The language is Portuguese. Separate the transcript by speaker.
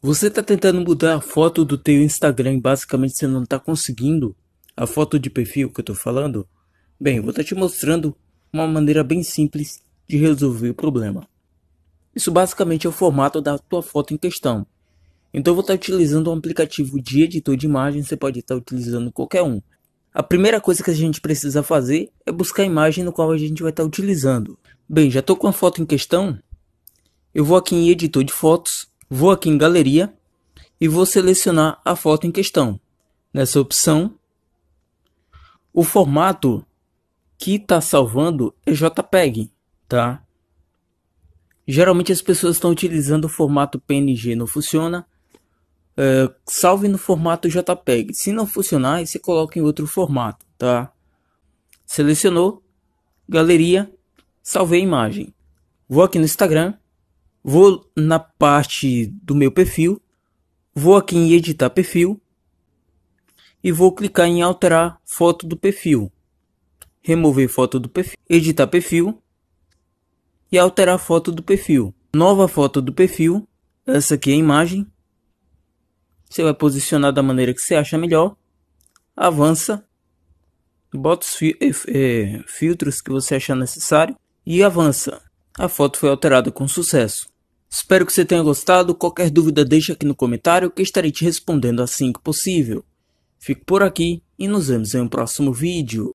Speaker 1: Você está tentando mudar a foto do teu Instagram, basicamente você não está conseguindo a foto de perfil que eu estou falando? Bem, vou estar tá te mostrando uma maneira bem simples de resolver o problema. Isso basicamente é o formato da tua foto em questão. Então eu vou estar tá utilizando um aplicativo de editor de imagem, você pode estar tá utilizando qualquer um. A primeira coisa que a gente precisa fazer é buscar a imagem no qual a gente vai estar tá utilizando. Bem, já estou com a foto em questão. Eu vou aqui em editor de fotos Vou aqui em Galeria e vou selecionar a foto em questão. Nessa opção, o formato que está salvando é JPEG, tá? Geralmente as pessoas estão utilizando o formato PNG, não funciona. É, salve no formato JPEG. Se não funcionar, você coloca em outro formato, tá? Selecionou, galeria, salvei a imagem. Vou aqui no Instagram Vou na parte do meu perfil, vou aqui em editar perfil e vou clicar em alterar foto do perfil. Remover foto do perfil, editar perfil e alterar foto do perfil. Nova foto do perfil, essa aqui é a imagem. Você vai posicionar da maneira que você acha melhor. Avança, bota os fil eh, eh, filtros que você achar necessário e avança. A foto foi alterada com sucesso. Espero que você tenha gostado. Qualquer dúvida deixa aqui no comentário que estarei te respondendo assim que possível. Fico por aqui e nos vemos em um próximo vídeo.